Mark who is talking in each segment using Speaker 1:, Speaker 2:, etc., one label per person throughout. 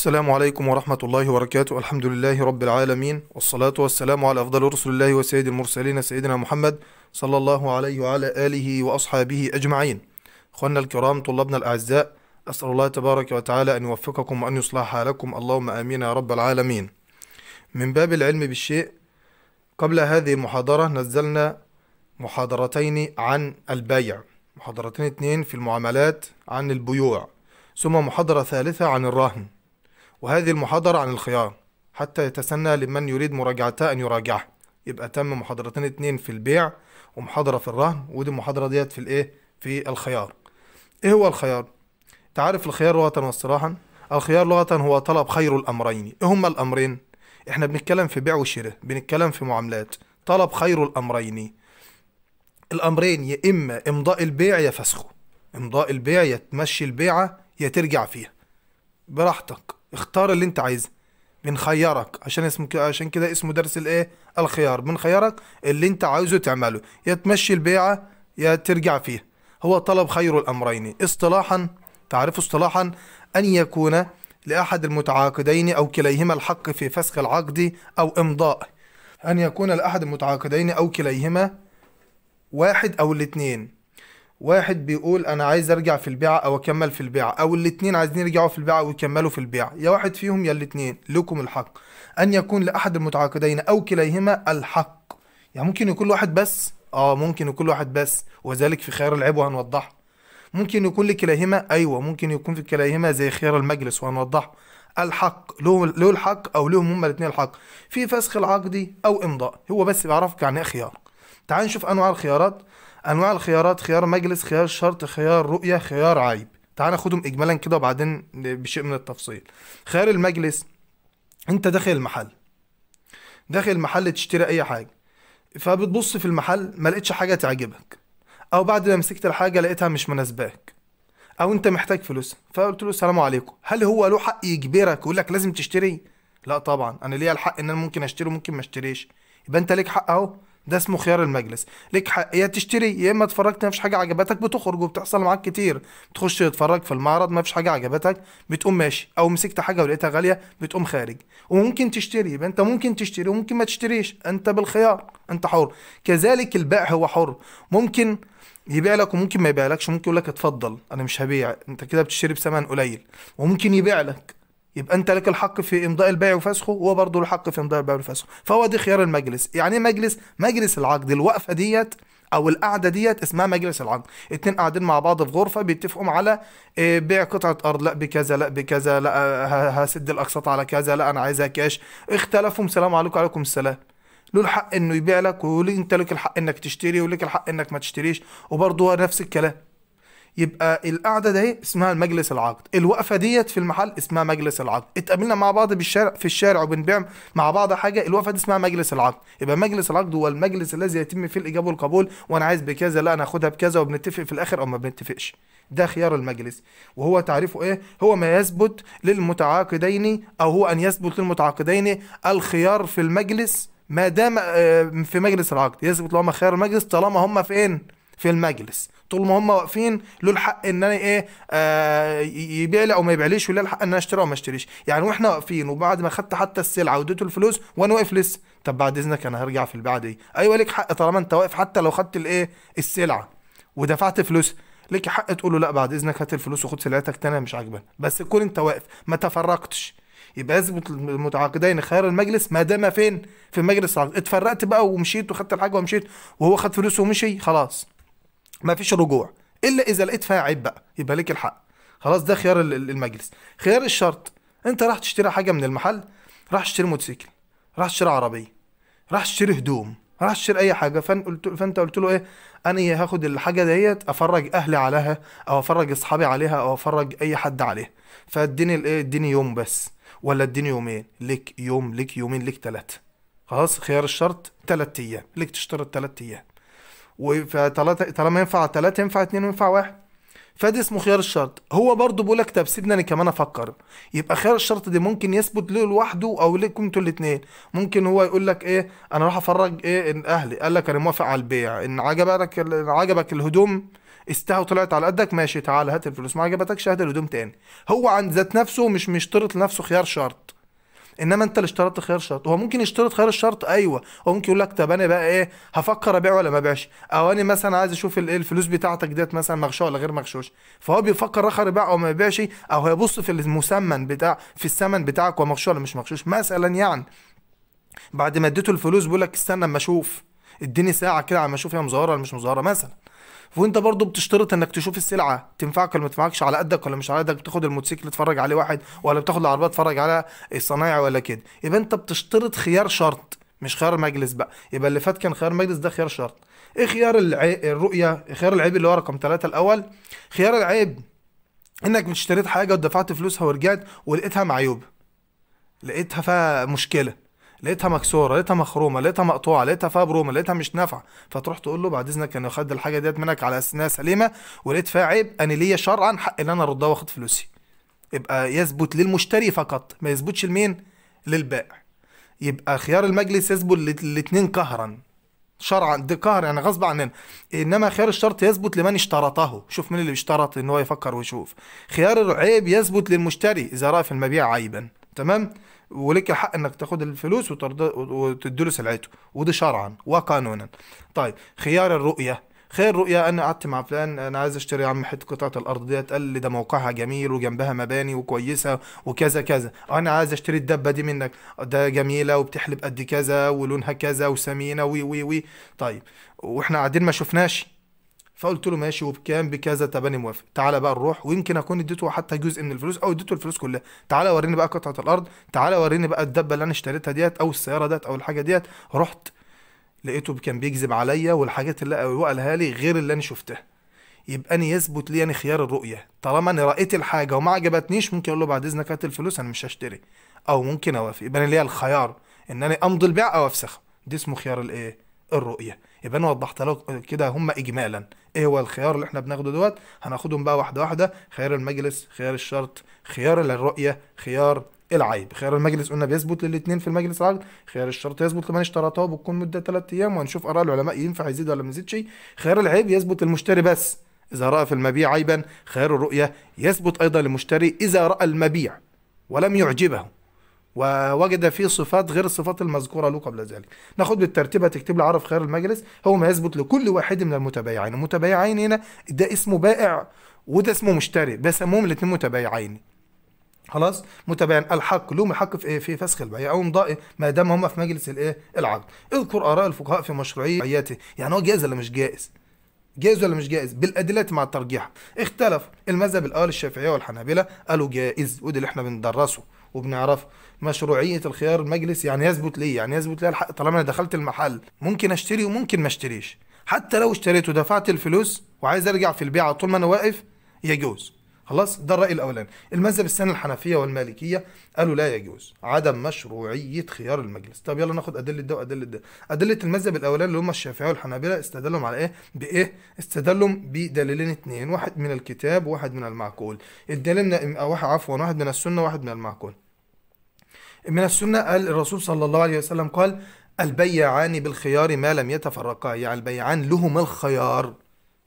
Speaker 1: السلام عليكم ورحمة الله وبركاته الحمد لله رب العالمين والصلاة والسلام على أفضل رسل الله وسيد المرسلين سيدنا محمد صلى الله عليه وعلى آله وأصحابه أجمعين أخواننا الكرام طلابنا الأعزاء أسأل الله تبارك وتعالى أن يوفقكم وأن يصلح حالكم اللهم آمين يا رب العالمين من باب العلم بالشيء قبل هذه المحاضرة نزلنا محاضرتين عن البيع محاضرتين اثنين في المعاملات عن البيوع ثم محاضرة ثالثة عن الرهن وهذه المحاضرة عن الخيار حتى يتسنى لمن يريد مراجعتها أن يراجعها يبقى تم محاضرتين اتنين في البيع ومحاضرة في الرهن ودي المحاضرة ديت في الإيه في الخيار إيه هو الخيار؟ تعرف الخيار لغة واصطلاحا الخيار لغة هو طلب خير الأمرين إيه هما الأمرين؟ إحنا بنتكلم في بيع وشراء بنتكلم في معاملات طلب خير الأمرين الأمرين يا إما إمضاء البيع يا فسخه إمضاء البيع يا تمشي البيعة يا ترجع فيها براحتك اختار اللي انت عايزه بنخيرك عشان اسمه عشان كده اسمه درس الايه الخيار بنخيرك اللي انت عاوزه تعمله يا تمشي البيعه يا ترجع فيها هو طلب خير الامرين اصطلاحا تعرف اصطلاحا ان يكون لاحد المتعاقدين او كليهما الحق في فسخ العقد او امضائه ان يكون لاحد المتعاقدين او كليهما واحد او الاثنين واحد بيقول انا عايز ارجع في البيعه او اكمل في البيعه او الاثنين عايزين يرجعوا في البيعه ويكملوا في البيعه يا واحد فيهم يا الاثنين لكم الحق ان يكون لاحد المتعاقدين او كليهما الحق يعني ممكن يكون واحد بس اه ممكن يكون واحد بس وذلك في خيار العيب وهنوضحه ممكن يكون لكليهما ايوه ممكن يكون في كليهما زي خيار المجلس وهنوضحه الحق له له الحق او لهم هما الاثنين الحق في فسخ العقد او امضاء هو بس بيعرفك عن ايه خيار تعال نشوف انواع الخيارات انواع الخيارات خيار مجلس خيار شرط خيار رؤيه خيار عيب تعال ناخدهم اجمالا كده وبعدين بشيء من التفصيل خيار المجلس انت داخل المحل داخل المحل تشتري اي حاجه فبتبص في المحل ما لقيتش حاجه تعجبك او بعد ما مسكت الحاجه لقيتها مش مناسباك او انت محتاج فلوس فقلت له السلام عليكم هل هو له حق يجبرك ويقول لك لازم تشتري لا طبعا انا ليا الحق ان انا ممكن اشتري وممكن ما اشتريش يبقى انت ليك حق اهو ده اسمه خيار المجلس لك حق يا تشتري يا اما اتفرجت ما فيش حاجه عجبتك بتخرج وبتحصل معاك كتير بتخش تتفرج في المعرض ما فيش حاجه عجبتك بتقوم ماشي او مسكت حاجه ولقيتها غاليه بتقوم خارج وممكن تشتري يبقى انت ممكن تشتري وممكن ما تشتريش انت بالخيار انت حر كذلك البائع هو حر ممكن يبيع لك وممكن ما يبيع لكش ممكن يقول لك اتفضل انا مش هبيع انت كده بتشتري بثمن قليل وممكن يبيع لك يبقى انت لك الحق في امضاء البيع وفسخه وهو برضه له حق في امضاء البيع وفسخه فهو دي خيار المجلس يعني ايه مجلس مجلس العقد الوقفه ديت او القعده ديت اسمها مجلس العقد اتنين قاعدين مع بعض في غرفه بيتفقوا على آه، بيع قطعه ارض لا بكذا لا بكذا لا آه، هسد الاقساط على كذا لا انا عايزها كاش اختلفوا سلام عليكم وعليكم السلام له الحق انه يبيع لك وانت انت لك الحق انك تشتري ولك الحق انك ما تشتريش وبرضه نفس الكلام يبقى القعده دي اسمها المجلس العقد الوقفه ديت في المحل اسمها مجلس العقد اتقابلنا مع بعض بالشارع في الشارع وبنبيع مع بعض حاجه الوقفه دي اسمها مجلس العقد يبقى مجلس العقد هو المجلس الذي يتم فيه الاجابه والقبول وانا عايز بكذا لا انا اخدها بكذا وبنتفق في الاخر او ما بنتفقش ده خيار المجلس وهو تعريفه ايه هو ما يثبت للمتعاقدين او هو ان يثبت للمتعاقدين الخيار في المجلس ما دام آه، في مجلس العقد يثبت لهم خيار المجلس طالما هم فين في المجلس طول ما هم واقفين له الحق ان انا ايه آه يبيع لي او ما يبيعليش ولا الحق ان انا اشتري او ما اشتريش يعني واحنا واقفين وبعد ما خدت حتى السلعه واديته الفلوس وانا واقف لسه طب بعد اذنك انا هرجع في البيعه دي إيه؟ ايوه ليك حق طالما انت واقف حتى لو خدت الايه السلعه ودفعت فلوسها ليك حق تقول له لا بعد اذنك هات الفلوس وخد سلعتك تاني مش عاجباني بس كون انت واقف ما تفرقتش يبقى يثبت المتعاقدين خيار المجلس ما دام فين في مجلس اتفرقت بقى ومشيت وخدت الحاجه ومشيت وهو خد فلوسه ومشي خلاص ما فيش رجوع الا اذا لقيت فيها عيب بقى يبقى ليك الحق خلاص ده خيار المجلس خيار الشرط انت راح تشتري حاجه من المحل راح تشتري موتوسيكل راح تشتري عربيه راح تشتري هدوم راح تشتري اي حاجه فان قلت فانت قلت له ايه انا هاخد الحاجه ديت افرج اهلي عليها او افرج اصحابي عليها او افرج اي حد عليها فاديني الايه اديني يوم بس ولا اديني يومين ليك يوم ليك يومين ليك ثلاثه خلاص خيار الشرط ثلاث ايام ليك تشترط ثلاث ايام طالما ينفع ثلاثة ينفع اتنين وينفع واحد فادي اسمه خيار الشرط هو برضه بيقول لك طب سيبني انا كمان افكر يبقى خيار الشرط دي ممكن يثبت له لوحده او ليكم انتوا الاثنين ممكن هو يقول لك ايه انا راح افرج ايه إن اهلي قال لك انا موافق على البيع ان عجبك ان عجبك الهدوم استهى وطلعت على قدك ماشي تعال هات الفلوس ما عجبتكش هات الهدوم تاني هو عند ذات نفسه مش مشترط لنفسه خيار شرط انما انت اللي اشترطت خيار شرط هو ممكن يشترط خيار الشرط ايوه هو ممكن يقول لك طب انا بقى ايه هفكر ابيع ولا ما ابيعش او انا مثلا عايز اشوف الايه الفلوس بتاعتك ديت مثلا مغشوه ولا غير مغشوش فهو بيفكر اخر يبيع او ما يبيعش او هيبص في المسمن بتاع في الثمن بتاعك ومغشوه ولا مش مغشوش مثلا يعني بعد ما اديته الفلوس بيقول لك استنى اما اشوف اديني ساعه كده على ما اشوف هي مظاهره ولا مش مظاهره مثلا وانت برضو بتشترط انك تشوف السلعه تنفعك ولا ما تنفعكش على قدك ولا مش على قدك بتاخد الموتوسيكل تتفرج عليه واحد ولا بتاخد العربيه تتفرج على الصنايعي ولا كده يبقى انت بتشترط خيار شرط مش خيار مجلس بقى يبقى اللي فات كان خيار مجلس ده خيار شرط ايه خيار الرؤيه خيار العيب اللي هو رقم ثلاثة الاول خيار العيب انك اشتريت حاجه ودفعت فلوسها ورجعت ولقيتها معيوبه لقيتها فيها مشكله لقيتها مكسوره لقيتها مخرومه لقيتها مقطوعه لقيتها فيها برومه لقيتها مش نافعه فتروح تقول له بعد اذنك انا خد الحاجه ديت منك على اساس انها سليمه ولقيت فيها عيب انا ليا شرعا حق ان انا اردها واخد فلوسي يبقى يثبت للمشتري فقط ما يثبتش لمين للبائع يبقى خيار المجلس يثبت للاثنين قهرا شرعا ده قهر يعني غصب عننا انما خيار الشرط يثبت لمن اشترطه شوف مين اللي اشترط ان هو يفكر ويشوف خيار العيب يثبت للمشتري اذا راى في المبيع عيبا تمام ولك الحق انك تاخد الفلوس له سلعته وده شرعا وقانونا طيب خيار الرؤيه خير رؤية أنا قعدت مع فلان أنا عايز أشتري يا عم حتة قطعة الأرض ديت قال لي ده موقعها جميل وجنبها مباني وكويسة وكذا كذا أنا عايز أشتري الدبة دي منك ده جميلة وبتحلب قد كذا ولونها كذا وسمينة وي وي وي طيب وإحنا قاعدين ما شفناش فقلت له ماشي وبكام بكذا طب انا موافق تعالى بقى نروح ويمكن اكون اديته حتى جزء من الفلوس او اديته الفلوس كلها تعالى وريني بقى قطعه الارض تعالى وريني بقى الدبه اللي انا اشتريتها ديت او السياره ديت او الحاجه ديت رحت لقيته كان بيكذب عليا والحاجات اللي هو قالها لي غير اللي انا شفتها يبقى انا يثبت لي انا خيار الرؤيه طالما انا رايت الحاجه وما عجبتنيش ممكن اقول له بعد اذنك هات الفلوس انا مش هشتري او ممكن اوافق يبقى انا ليا الخيار ان انا امضي البيع او افسخه دي اسمه خيار الايه الرؤيه يبقى انا وضحت لك كده هم اجمالا ايه هو الخيار اللي احنا بناخده دوت هناخدهم بقى واحده واحده خيار المجلس خيار الشرط خيار للرؤيه خيار العيب خيار المجلس قلنا بيثبت للاثنين في المجلس العقد خيار الشرط يثبت لمن اشترطه وبتكون مده ثلاثة ايام وهنشوف اراء العلماء ينفع يزيد ولا ما يزيدش خيار العيب يثبت للمشتري بس اذا راى في المبيع عيبا خيار الرؤيه يثبت ايضا للمشتري اذا راى المبيع ولم يعجبه ووجد فيه صفات غير الصفات المذكورة له قبل ذلك ناخد بالترتيب هتكتب لي عرف خير المجلس هو ما يثبت لكل واحد من المتبايعين المتبايعين هنا ده اسمه بائع وده اسمه مشتري بسموهم الاثنين متبايعين خلاص متبايعين الحق لهم الحق في ايه في فسخ البيع او امضاء ما دام هم في مجلس الايه العقد اذكر اراء الفقهاء في مشروعيته يعني هو جائز ولا مش جائز جائز ولا مش جائز بالادله مع الترجيح اختلف المذهب الاول الشافعيه والحنابله قالوا جائز ودي اللي احنا بندرسه وبنعرف مشروعيه الخيار المجلس يعني يثبت ليه يعني يثبت ليه الحق طالما انا دخلت المحل ممكن اشتري وممكن ما اشتريش حتى لو اشتريت ودفعت الفلوس وعايز ارجع في البيعه طول ما انا واقف يجوز خلاص ده الراي الاولاني المذهب الثاني الحنفيه والمالكيه قالوا لا يجوز عدم مشروعيه خيار المجلس طب يلا ناخد ادله ده وادله ده ادله المذهب الاولاني اللي هم الشافعيه والحنابله استدلوا على ايه بايه استدلوا بدليلين اتنين واحد من الكتاب وواحد من المعقول الدليل من آه، واحد عفوا واحد من السنه وواحد من المعقول من السنة قال الرسول صلى الله عليه وسلم قال البيعان بالخيار ما لم يتفرقا يعني البيعان لهم الخيار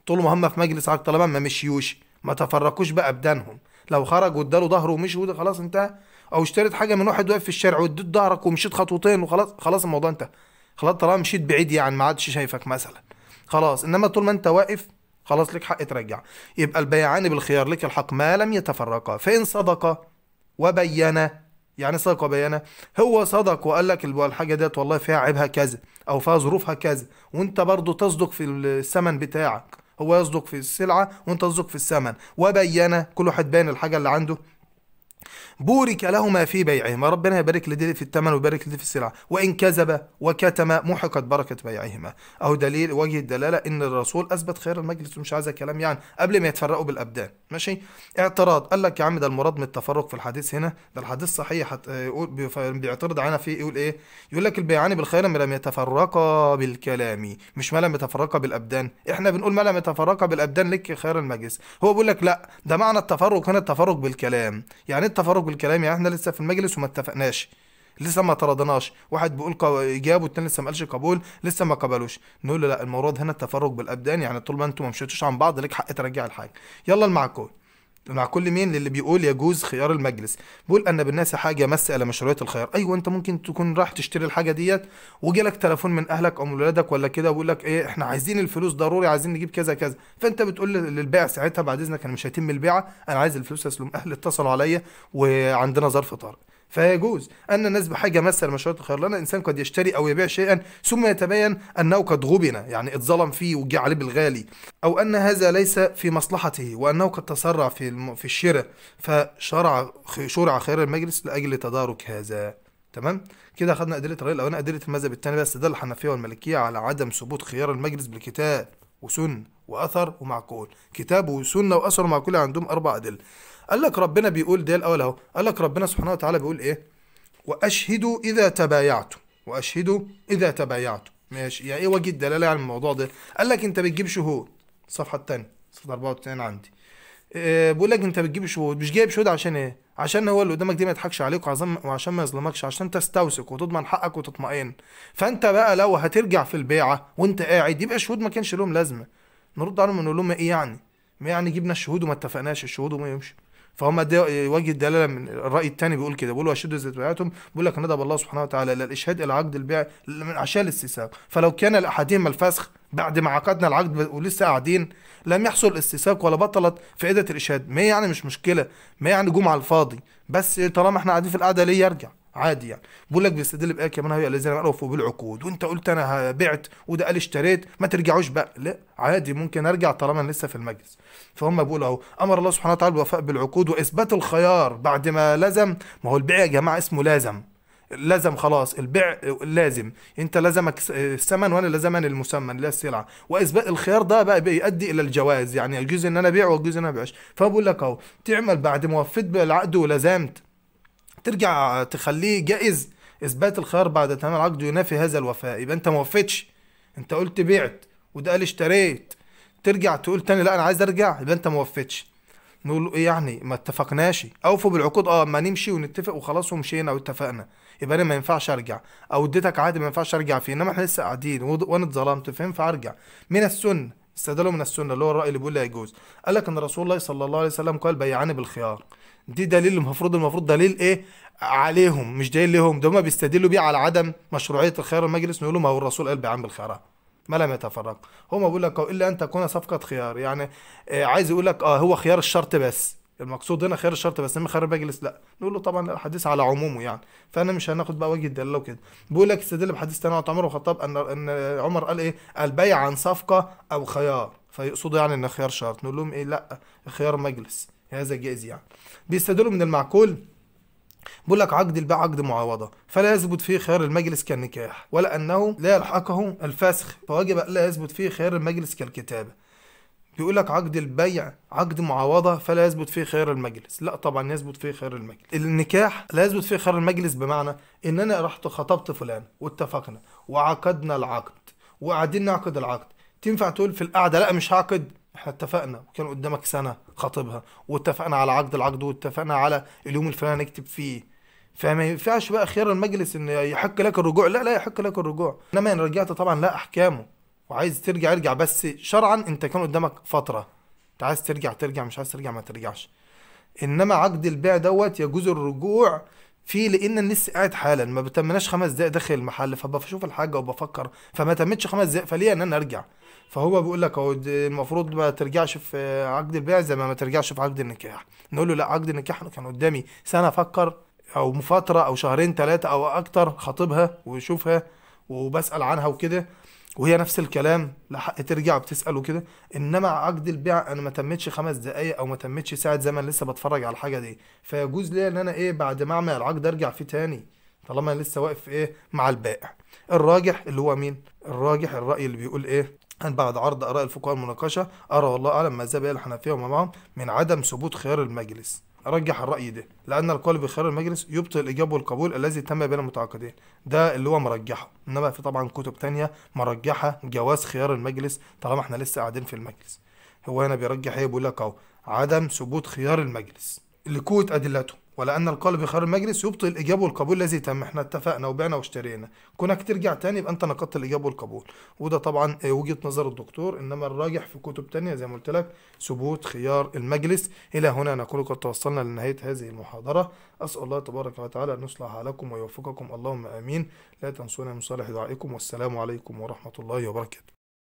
Speaker 1: طول ما هم في مجلس عقد طالما ما مشيوش ما تفرقوش بأبدانهم لو خرج واداله ظهره ومشي خلاص انتهى او اشتريت حاجه من واحد واقف في الشارع واديت ظهرك ومشيت خطوتين وخلاص خلاص الموضوع انتهى خلاص طالما مشيت بعيد يعني ما عادش شايفك مثلا خلاص انما طول ما انت واقف خلاص لك حق ترجع يبقى البيعان بالخيار لك الحق ما لم يتفرقا فان صدقا وبينا يعني صدق وبيانه هو صدق وقال لك الحاجه ديت والله فيها عيبها كذا او فيها ظروفها كذا وانت برضه تصدق في الثمن بتاعك هو يصدق في السلعه وانت تصدق في الثمن وبيانه كل واحد باين الحاجه اللي عنده بورك لهما في بيعهما ربنا يبارك لدي في الثمن ويبارك لدي في السلعة وإن كذب وكتم محقت بركة بيعهما أهو دليل وجه الدلالة إن الرسول أثبت خير المجلس مش عايزة كلام يعني قبل ما يتفرقوا بالأبدان ماشي اعتراض قال لك يا عم ده المراد من التفرق في الحديث هنا ده الحديث صحيح آه، يقول بيعترض علينا فيه يقول إيه يقول لك البيعان بالخير ما لم يتفرقا بالكلام مش ما لم يتفرقا بالأبدان إحنا بنقول ما لم يتفرقا بالأبدان لك خير المجلس هو بيقول لك لا ده معنى التفرق هنا التفرق بالكلام يعني التفرق بالكلام يعني احنا لسه في المجلس وما اتفقناش لسه ما طردناش واحد بيقول ايجاب والتاني لسه ما قالش قبول لسه ما قبلوش نقول له لا الموضوع هنا التفرق بالابدان يعني طول ما انتوا ما مشيتوش عن بعض لك حق ترجع الحاجه يلا المعقول مع كل مين للي بيقول يجوز خيار المجلس بيقول ان بالناس حاجه على مشروعيه الخيار ايوه انت ممكن تكون راح تشتري الحاجه ديت وجالك تليفون من اهلك او من ولادك ولا كده بيقول لك ايه احنا عايزين الفلوس ضروري عايزين نجيب كذا كذا فانت بتقول للبائع ساعتها بعد اذنك انا مش هيتم البيعه انا عايز الفلوس اسلم اهلي اتصلوا عليا وعندنا ظرف طارئ فيجوز أن الناس بحاجه مثل مشروع لنا إنسان قد يشتري أو يبيع شيئا ثم يتبين أنه قد غبن يعني اتظلم فيه وجه عليه بالغالي أو أن هذا ليس في مصلحته وأنه قد تسرع في الم... في الشراء فشرع شرع خير المجلس لأجل تدارك هذا تمام كده اخذنا أدلة الرأي الأولاني أدلة المذهب الثاني بس دل الحنفية والمالكية على عدم ثبوت خيار المجلس بالكتاب وسنة واثر ومعقول كتاب وسنه واثر ومعقول عندهم اربع ادله قال لك ربنا بيقول ده الاول اهو قال لك ربنا سبحانه وتعالى بيقول ايه واشهدوا اذا تبايعتوا واشهدوا اذا تبايعتوا ماشي يعني ايه وجه الدلاله على الموضوع ده قال لك انت بتجيب شهود الصفحه الثانيه صفحه 94 عندي إيه بيقول لك انت بتجيب شهود مش جايب شهود عشان ايه عشان هو اللي قدامك دي ما يضحكش عليك وعشان وعشان ما يظلمكش عشان تستوسك وتضمن حقك وتطمئن فانت بقى لو هترجع في البيعه وانت قاعد يبقى الشهود ما كانش لهم لازمه نرد عليهم ونقول لهم ايه يعني ما يعني جبنا الشهود وما اتفقناش الشهود وما يمشي فهم يواجه وجه الدلاله من الراي الثاني بيقول كده بيقول واشهدوا ذات بيعتهم بيقول لك ندب الله سبحانه وتعالى الى الاشهاد الى عقد البيع عشان الاستساق فلو كان لاحدهما الفسخ بعد ما عقدنا العقد ولسه قاعدين لم يحصل استساق ولا بطلت فائده الاشهاد ما يعني مش مشكله ما يعني جمعه على الفاضي بس طالما احنا قاعدين في القعده ليه يرجع عادي يعني بقول لك بيستدل بايه كمان هي الذين الفوا بالعقود وانت قلت انا بعت وده قال اشتريت ما ترجعوش بقى لا عادي ممكن ارجع طالما انا لسه في المجلس فهم بيقولوا اهو امر الله سبحانه وتعالى بالوفاء بالعقود واثبات الخيار بعد ما لزم ما هو البيع يا جماعه اسمه لازم لزم خلاص البيع لازم انت لزمك الثمن وانا لزمني اللي لا السلعه واثبات الخيار ده بقى بيؤدي الى الجواز يعني الجزء ان انا ابيع والجزء ان انا ابيعش فبقول لك اهو تعمل بعد ما وفيت بالعقد ولزمت ترجع تخليه جائز اثبات الخيار بعد تمام العقد ينافي هذا الوفاء يبقى انت ما وفيتش انت قلت بعت وده قال اشتريت ترجع تقول تاني لا انا عايز ارجع يبقى انت ما وفيتش نقول له ايه يعني ما اتفقناش اوفوا بالعقود اه ما نمشي ونتفق وخلاص ومشينا واتفقنا يبقى انا ما ينفعش ارجع او اديتك عهد ما ينفعش ارجع فيه انما احنا لسه قاعدين وانا اتظلمت فاهم فارجع من السنه استدلوا من السنه اللي هو الراي اللي بيقول لا يجوز قال لك ان رسول الله صلى الله عليه وسلم قال بيعان بالخيار دي دليل المفروض المفروض دليل ايه عليهم مش دليل لهم ده هم بيستدلوا بيه على عدم مشروعيه الخيار المجلس نقول ما هو الرسول قال بيعان بالخيار ما لم يتفرق هم بيقول لك الا ان تكون صفقه خيار يعني آه، عايز يقول لك اه هو خيار الشرط بس المقصود هنا خير الشرط بس اما خير المجلس لا نقول له طبعا الحديث على عمومه يعني فانا مش هناخد بقى وجه الدلاله وكده بيقول لك استدل بحديث ثاني عن عمر الخطاب ان ان عمر قال ايه البيع عن صفقه او خيار فيقصدوا يعني ان خيار شرط نقول لهم ايه لا خيار مجلس هذا جائز يعني بيستدلوا من المعقول بيقول لك عقد البيع عقد معاوضة فلا يثبت فيه خيار المجلس كالنكاح ولا أنه لا يلحقه الفسخ فواجب الا يثبت فيه خيار المجلس كالكتابة يقول لك عقد البيع عقد معاوضة فلا يثبت فيه خير المجلس لا طبعا يثبت فيه خير المجلس النكاح لا يثبت فيه خير المجلس بمعنى ان انا رحت خطبت فلان واتفقنا وعقدنا العقد وقاعدين نعقد العقد تنفع تقول في القعدة لا مش هعقد احنا اتفقنا وكان قدامك سنة خطيبها واتفقنا على عقد العقد واتفقنا على اليوم الفلاني نكتب فيه فما ينفعش بقى خيار المجلس ان يحق لك الرجوع لا لا يحق لك الرجوع انما ان رجعت طبعا لا احكامه وعايز ترجع ارجع بس شرعا انت كان قدامك فتره انت عايز ترجع ترجع مش عايز ترجع ما ترجعش انما عقد البيع دوت يجوز الرجوع فيه لان لسه قاعد حالا ما بتمناش خمس دقايق داخل المحل فبشوف الحاجه وبفكر فما تمتش خمس دقايق فليه ان انا ارجع فهو بيقول لك هو المفروض ما ترجعش في عقد البيع زي ما ما ترجعش في عقد النكاح نقول له لا عقد النكاح كان قدامي سنه افكر او فتره او شهرين ثلاثه او اكتر خطبها ويشوفها وبسال عنها وكده وهي نفس الكلام لحق ترجع وبتسأل وكده انما عقد البيع انا ما تمتش خمس دقائق او ما تمتش ساعه زمن لسه بتفرج على الحاجه دي فيجوز ليا ان انا ايه بعد ما اعمل العقد ارجع فيه تاني طالما انا لسه واقف ايه مع البائع الراجح اللي هو مين الراجح الراي اللي بيقول ايه أن بعد عرض آراء الفقهاء المناقشة أرى والله أعلم ما ذهب إلى الحنفية وما معهم من عدم ثبوت خيار المجلس رجح الرأي ده لأن القول بخيار المجلس يبطل الإيجاب والقبول الذي تم بين المتعاقدين ده اللي هو مرجحه إنما في طبعا كتب تانية مرجحة جواز خيار المجلس طالما إحنا لسه قاعدين في المجلس هو هنا بيرجح إيه بيقول لك أهو عدم ثبوت خيار المجلس لقوة أدلته ولأن القالب خيار المجلس يبطل الإيجاب والقبول الذي تم إحنا اتفقنا وبعنا واشترينا كونك ترجع تاني يبقى أنت نقضت الإيجاب والقبول وده طبعا آه، وجهة نظر الدكتور إنما الراجح في كتب تانية زي ما قلت لك ثبوت خيار المجلس إلى هنا نكون قد توصلنا لنهاية هذه المحاضرة أسأل الله تبارك وتعالى أن يصلح حالكم ويوفقكم اللهم آمين لا تنسونا من صالح دعائكم والسلام عليكم ورحمة الله وبركاته